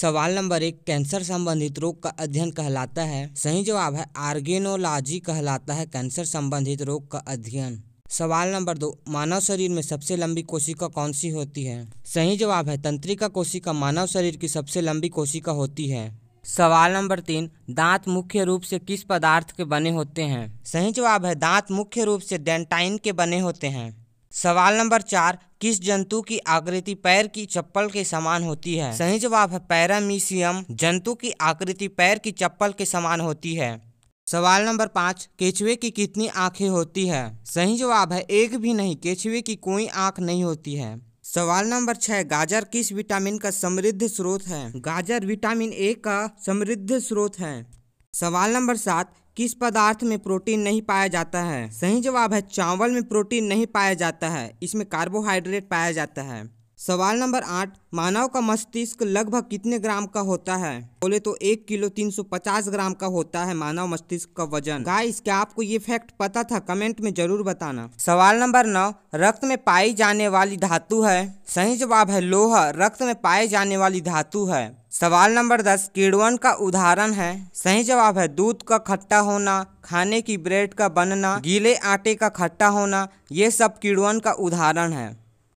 सवाल नंबर एक कैंसर संबंधित रोग का अध्ययन कहलाता है सही जवाब है आर्गेनोलॉजी कहलाता है कैंसर संबंधित रोग का अध्ययन सवाल नंबर दो मानव शरीर में सबसे लंबी कोशिका कौन सी होती है सही जवाब है तंत्रिका कोशिका मानव शरीर की सबसे लंबी कोशिका होती है सवाल नंबर तीन दांत मुख्य रूप से किस पदार्थ के बने होते हैं सही जवाब है दांत मुख्य रूप से डेंटाइन के बने होते हैं सवाल नंबर चार किस जंतु की आकृति पैर की चप्पल के समान होती है सही जवाब है पैरामीशियम जंतु की आकृति पैर की चप्पल के समान होती है सवाल नंबर पाँच केचुए की कितनी आंखें होती है सही जवाब है एक भी नहीं केचुए की कोई आंख नहीं होती है सवाल नंबर छह गाजर किस विटामिन का समृद्ध स्रोत है गाजर विटामिन ए का समृद्ध स्रोत है सवाल नंबर सात किस पदार्थ में प्रोटीन नहीं पाया जाता है सही जवाब है चावल में प्रोटीन नहीं पाया जाता है इसमें कार्बोहाइड्रेट पाया जाता है सवाल नंबर आठ मानव का मस्तिष्क लगभग कितने ग्राम का होता है बोले तो एक किलो तीन सौ पचास ग्राम का होता है मानव मस्तिष्क का वजन गाइस क्या आपको ये फैक्ट पता था कमेंट में जरूर बताना सवाल नंबर नौ रक्त में पाई जाने वाली धातु है सही जवाब है लोहा रक्त में पाए जाने वाली धातु है सवाल नंबर दस किड़वन का उदाहरण है सही जवाब है दूध का खट्टा होना खाने की ब्रेड का बनना गीले आटे का खट्टा होना ये सब किड़वन का उदाहरण है